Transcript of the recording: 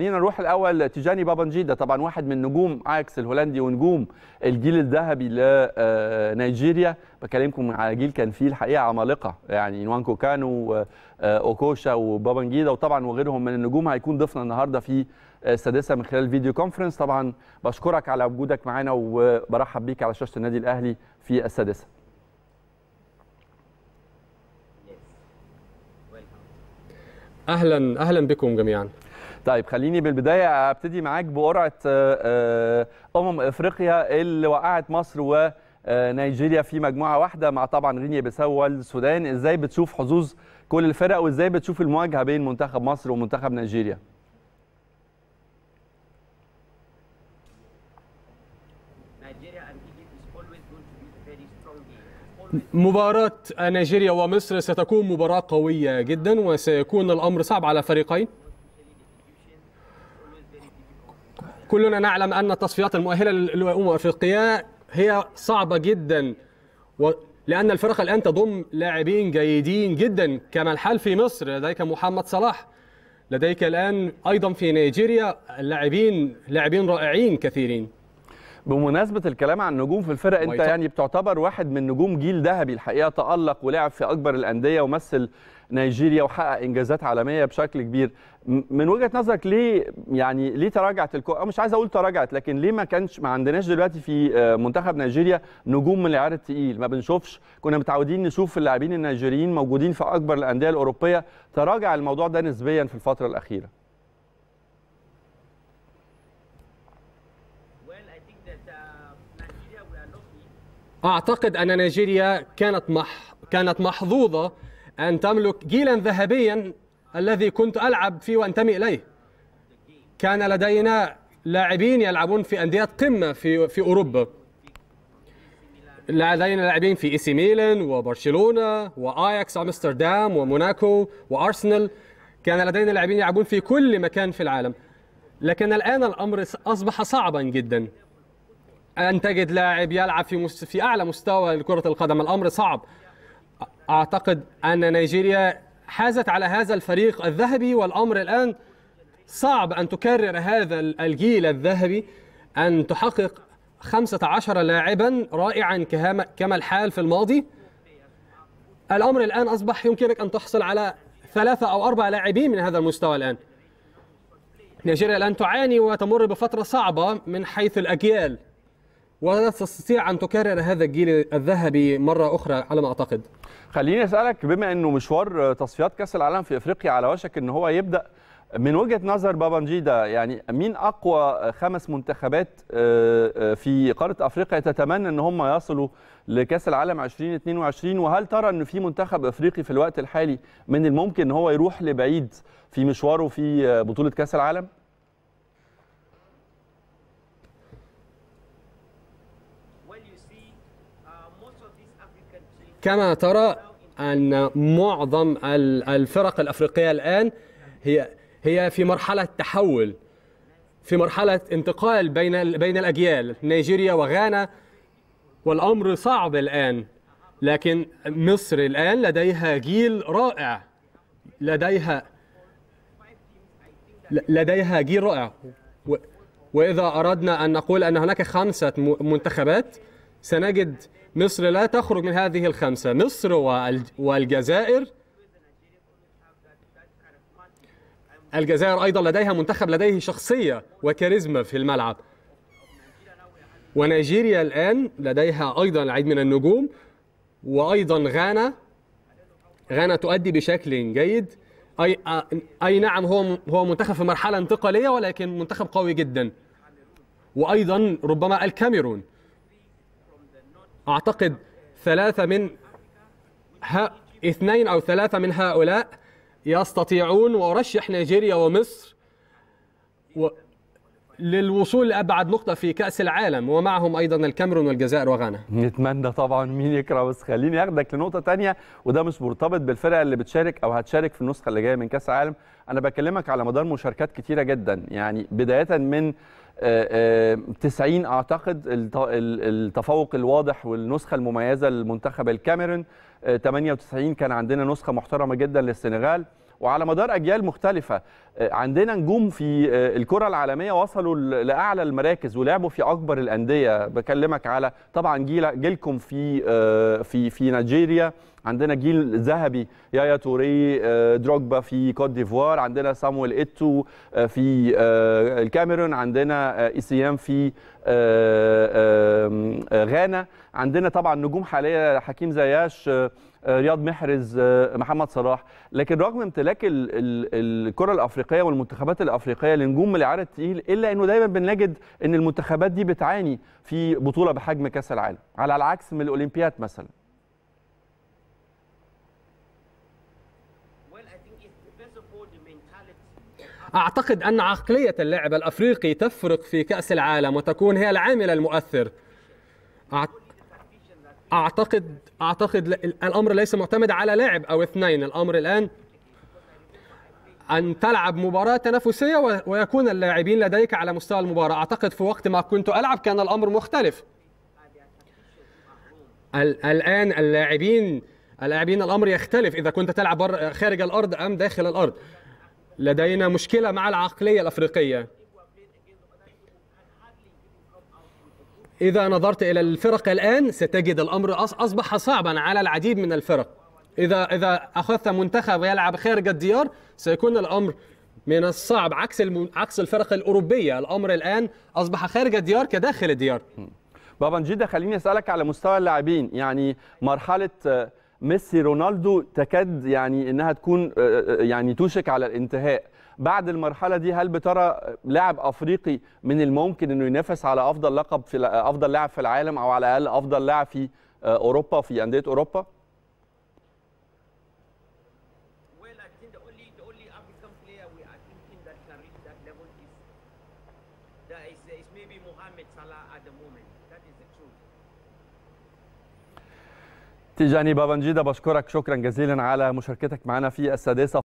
خلينا نروح الاول تيجاني بابانجيدا طبعا واحد من نجوم عاكس الهولندي ونجوم الجيل الذهبي لنيجيريا آه، بكلمكم على جيل كان فيه الحقيقه عمالقه يعني نوانكو كانو آه، آه، اوكوشا وبابانجيدا وطبعا وغيرهم من النجوم هيكون ضيفنا النهارده في السادسه من خلال فيديو كونفرنس طبعا بشكرك على وجودك معانا وبرحب بيك على شاشه النادي الاهلي في السادسه اهلا اهلا بكم جميعا طيب خليني بالبدايه ابتدي معاك بقرعه آه، آه، امم افريقيا اللي وقعت مصر و آه، نيجيريا في مجموعه واحده مع طبعا غينيا بيساو والسودان ازاي بتشوف حظوظ كل الفرق وازاي بتشوف المواجهه بين منتخب مصر ومنتخب نيجيريا مباراة نيجيريا ومصر ستكون مباراة قوية جدا وسيكون الأمر صعب على فريقين كلنا نعلم أن التصفيات المؤهلة للأمم الأفريقية هي صعبة جدا و... لأن الفرق الآن تضم لاعبين جيدين جدا كما الحال في مصر لديك محمد صلاح لديك الآن أيضا في نيجيريا اللاعبين لاعبين رائعين كثيرين بمناسبة الكلام عن نجوم في الفرق انت يعني بتعتبر واحد من نجوم جيل ذهبي الحقيقة تألق ولعب في أكبر الأندية ومثل نيجيريا وحقق انجازات عالميه بشكل كبير من وجهه نظرك ليه يعني ليه تراجعت الكو... مش عايز اقول تراجعت لكن ليه ما كانش ما عندناش دلوقتي في آه، منتخب نيجيريا نجوم من العيار الثقيل ما بنشوفش كنا متعودين نشوف اللاعبين النيجيريين موجودين في اكبر الانديه الاوروبيه تراجع الموضوع ده نسبيا في الفتره الاخيره اعتقد ان نيجيريا كانت مح كانت محظوظه أن تملك جيلا ذهبيا الذي كنت ألعب فيه وأنتمي إليه كان لدينا لاعبين يلعبون في أندية قمة في, في أوروبا لدينا لاعبين في إيسي ميلان وبرشلونة وآياكس أمستردام وموناكو وأرسنال كان لدينا لاعبين يلعبون في كل مكان في العالم لكن الآن الأمر أصبح صعبا جدا أن تجد لاعب يلعب في, مست... في أعلى مستوى لكرة القدم الأمر صعب أعتقد أن نيجيريا حازت على هذا الفريق الذهبي والأمر الآن صعب أن تكرر هذا الجيل الذهبي أن تحقق 15 لاعبا رائعا كما الحال في الماضي الأمر الآن أصبح يمكنك أن تحصل على ثلاثة أو أربع لاعبين من هذا المستوى الآن نيجيريا الآن تعاني وتمر بفترة صعبة من حيث الأجيال ولا تستطيع أن تكرر هذا الجيل الذهبي مرة أخرى على ما أعتقد خليني أسألك بما أنه مشوار تصفيات كأس العالم في إفريقيا على وشك أن هو يبدأ من وجهة نظر بابانجيدا يعني مين أقوى خمس منتخبات آه، آه، في قارة أفريقيا تتمنى أن هم يصلوا لكأس العالم 2022 وهل ترى أن في منتخب أفريقي في الوقت الحالي من الممكن أن هو يروح لبعيد في مشواره في بطولة كأس العالم؟ كما ترى أن معظم الفرق الأفريقية الآن هي هي في مرحلة تحول في مرحلة انتقال بين بين الأجيال نيجيريا وغانا والأمر صعب الآن لكن مصر الآن لديها جيل رائع لديها لديها جيل رائع وإذا أردنا أن نقول أن هناك خمسة منتخبات سنجد مصر لا تخرج من هذه الخمسة مصر والجزائر الجزائر أيضا لديها منتخب لديه شخصية وكاريزما في الملعب ونيجيريا الآن لديها أيضا العديد من النجوم وأيضا غانا غانا تؤدي بشكل جيد أي, أي نعم هو هو منتخب في مرحلة انتقالية ولكن منتخب قوي جدا وأيضا ربما الكاميرون اعتقد ثلاثه من ها اثنين او ثلاثه من هؤلاء يستطيعون وارشح نيجيريا ومصر و للوصول لابعد نقطه في كاس العالم ومعهم ايضا الكاميرون والجزائر وغانا نتمنى طبعا مين يكره بس خليني اخدك لنقطه ثانيه وده مش مرتبط بالفرق اللي بتشارك او هتشارك في النسخه اللي جايه من كاس العالم انا بكلمك على مدار مشاركات كتيره جدا يعني بدايه من 90 آه، آه، اعتقد التفوق الواضح والنسخه المميزه للمنتخب الكاميرون 98 آه، كان عندنا نسخه محترمه جدا للسنغال وعلى مدار اجيال مختلفه آه، عندنا نجوم في آه، الكره العالميه وصلوا لاعلى المراكز ولعبوا في اكبر الانديه بكلمك على طبعا جيل جيلكم في آه، في في نيجيريا عندنا جيل ذهبي يايا توري دروجبا في كوت ديفوار عندنا سامويل ايتو في الكاميرون عندنا ايسيام في غانا عندنا طبعا نجوم حاليه حكيم زياش آه، رياض محرز آه، محمد صلاح لكن رغم امتلاك الكره الافريقيه والمنتخبات الافريقيه لنجوم العيار الثقيل الا انه دايما بنجد ان المنتخبات دي بتعاني في بطوله بحجم كاس العالم على العكس من الاولمبياد مثلا أعتقد أن عقلية اللاعب الأفريقي تفرق في كأس العالم وتكون هي العامل المؤثر أعت... اعتقد اعتقد الامر ليس معتمد على لاعب او اثنين الامر الان أن تلعب مباراة تنافسية ويكون اللاعبين لديك على مستوى المباراة أعتقد في وقت ما كنت ألعب كان الأمر مختلف الآن اللاعبين اللاعبين الأمر يختلف إذا كنت تلعب خارج الأرض أم داخل الأرض لدينا مشكلة مع العقلية الأفريقية إذا نظرت إلى الفرق الآن ستجد الأمر أصبح صعبا على العديد من الفرق إذا إذا أخذت منتخب يلعب خارج الديار سيكون الأمر من الصعب عكس عكس الفرق الأوروبية الأمر الآن أصبح خارج الديار كداخل الديار بابا نجيدة خليني أسألك على مستوى اللاعبين يعني مرحلة آه، ميسي رونالدو تكاد يعني انها تكون آه، آه، يعني توشك على الانتهاء بعد المرحله دي هل بترى لاعب افريقي من الممكن انه ينافس على افضل لقب في افضل لاعب في العالم او على الاقل افضل لاعب في آه، اوروبا في انديه اوروبا تيجاني بابانجيدا بشكرك شكرا جزيلا على مشاركتك معنا في السادسه